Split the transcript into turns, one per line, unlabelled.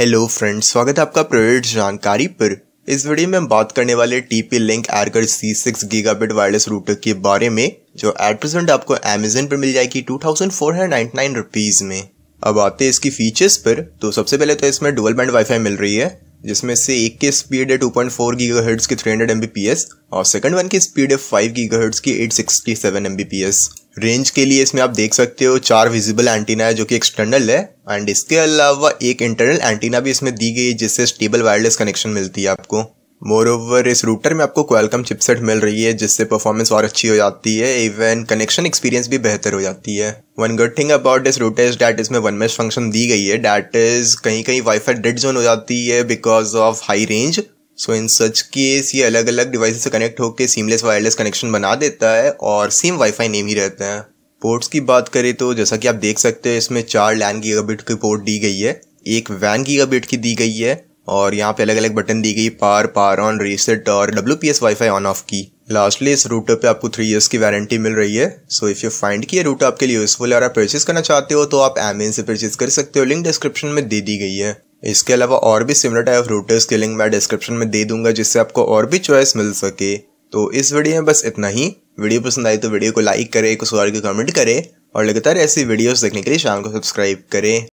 hello friends स्वागत है आपका प्रोवेड जानकारी पर इस वीडियो में हम बात करने वाले TP link Archer C six gigabit wireless router के बारे में जो एट प्रेजेंट आपको अमेजन पर मिल जाएगी two thousand four hundred ninety nine rupees में अब आते हैं इसकी फीचर्स पर तो सबसे पहले तो इसमें डुअल बैंड वाईफाई मिल रही है जिसमें से एक की स्पीड है टू पॉइंट की 300 Mbps और सेकंड वन की स्पीड है 5 गीगाहर्ट्ज की 867 Mbps रेंज के लिए इसमें आप देख सकते हो चार विजिबल एंटीना है जो कि एक्सटर्नल है एंड इसके अलावा एक इंटरनल एंटीना भी इसमें दी गई है जिससे स्टेबल वायरलेस कनेक्शन मिलती है आपको मोर ओवर इस रूटर में आपको क्वालकम चिपसेट मिल रही है जिससे परफॉर्मेंस और अच्छी हो जाती है इवन कनेक्शन एक्सपीरियंस भी बेहतर हो जाती है one good thing about this router is that इसमें वन मेश फंक्शन दी गई है डैट इज कहीं कहीं वाईफाई डेड जोन हो जाती है because of high range so in such case ये अलग अलग डिवाइस से कनेक्ट होकर सीमलेस वायरलेस कनेक्शन बना देता है और सेम वाईफाई नेम ही रहते हैं पोर्ट्स की बात करें तो जैसा कि आप देख सकते हैं इसमें चार लैन गीगाबिट की पोर्ट दी गई है एक वैन गीगाबिट की दी गई है और यहाँ पे अलग अलग बटन दी गई पार पार ऑन रीसेट और W P S WiFi on off की लास्टली इस रूटर पे आपको थ्री इयर्स की वारंटी मिल रही है सो इफ़ यू फाइंड की ये रूटर आपके लिए यूजफुल है और आप परचेज करना चाहते हो तो आप एमेजन से परचेज कर सकते हो लिंक डिस्क्रिप्शन में दे दी गई है इसके अलावा और भी सिमिलर टाइप ऑफ रूटर्स की लिंक मैं डिस्क्रिप्शन में दे दूंगा जिससे आपको और भी चॉइस मिल सके तो इस वीडियो में बस इतना ही वीडियो पसंद आई तो वीडियो को लाइक करे कुछ और कमेंट करे और लगातार ऐसी वीडियोस देखने के लिए चैनल को सब्सक्राइब करें